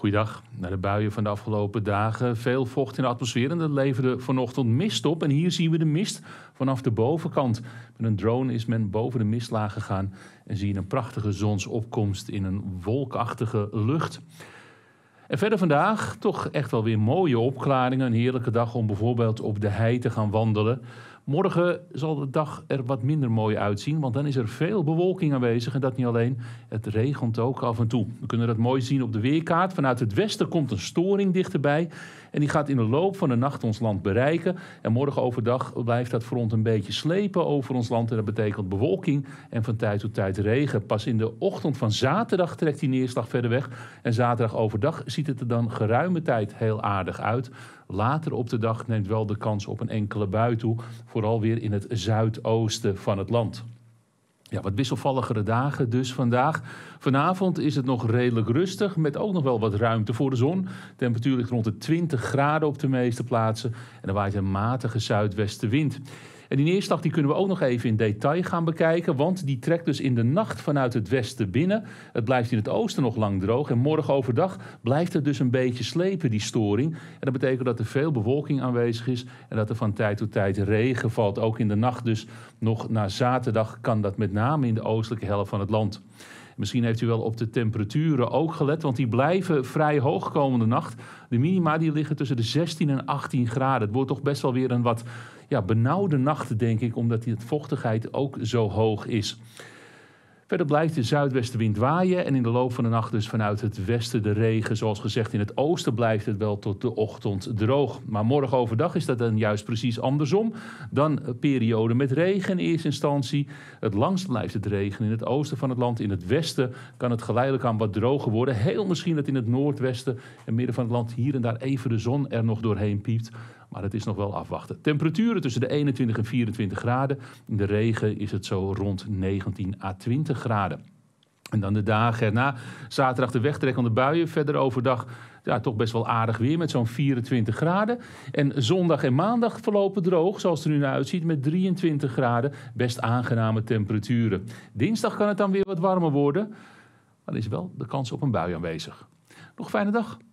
Goeiedag. Na de buien van de afgelopen dagen veel vocht in de atmosfeer en dat leverde vanochtend mist op. En hier zien we de mist vanaf de bovenkant. Met een drone is men boven de mistlaag gegaan en zie je een prachtige zonsopkomst in een wolkachtige lucht. En verder vandaag toch echt wel weer mooie opklaringen. Een heerlijke dag om bijvoorbeeld op de hei te gaan wandelen. Morgen zal de dag er wat minder mooi uitzien, want dan is er veel bewolking aanwezig. En dat niet alleen, het regent ook af en toe. We kunnen dat mooi zien op de weerkaart. Vanuit het westen komt een storing dichterbij. En die gaat in de loop van de nacht ons land bereiken. En morgen overdag blijft dat front een beetje slepen over ons land. En dat betekent bewolking en van tijd tot tijd regen. Pas in de ochtend van zaterdag trekt die neerslag verder weg. En zaterdag overdag ziet het er dan geruime tijd heel aardig uit. Later op de dag neemt wel de kans op een enkele bui toe. Voor vooral weer in het zuidoosten van het land. Ja, wat wisselvalligere dagen dus vandaag. Vanavond is het nog redelijk rustig, met ook nog wel wat ruimte voor de zon. temperatuur ligt rond de 20 graden op de meeste plaatsen en er waait een matige zuidwestenwind. En die neerslag die kunnen we ook nog even in detail gaan bekijken. Want die trekt dus in de nacht vanuit het westen binnen. Het blijft in het oosten nog lang droog. En morgen overdag blijft het dus een beetje slepen, die storing. En dat betekent dat er veel bewolking aanwezig is. En dat er van tijd tot tijd regen valt. Ook in de nacht dus nog na zaterdag kan dat met name in de oostelijke helft van het land. Misschien heeft u wel op de temperaturen ook gelet, want die blijven vrij hoog komende nacht. De minima die liggen tussen de 16 en 18 graden. Het wordt toch best wel weer een wat ja, benauwde nacht, denk ik, omdat die vochtigheid ook zo hoog is. Verder blijft de zuidwestenwind waaien en in de loop van de nacht dus vanuit het westen de regen. Zoals gezegd in het oosten blijft het wel tot de ochtend droog. Maar morgen overdag is dat dan juist precies andersom. Dan een periode met regen in eerste instantie. Het langst blijft het regen in het oosten van het land. In het westen kan het geleidelijk aan wat droger worden. Heel misschien dat in het noordwesten en midden van het land hier en daar even de zon er nog doorheen piept. Maar het is nog wel afwachten. Temperaturen tussen de 21 en 24 graden. In de regen is het zo rond 19 à 20 graden. En dan de dagen erna, zaterdag de wegtrekkende buien. Verder overdag ja, toch best wel aardig weer met zo'n 24 graden. En zondag en maandag verlopen droog, zoals het er nu naar uitziet, met 23 graden. Best aangename temperaturen. Dinsdag kan het dan weer wat warmer worden. Maar is wel de kans op een bui aanwezig. Nog fijne dag.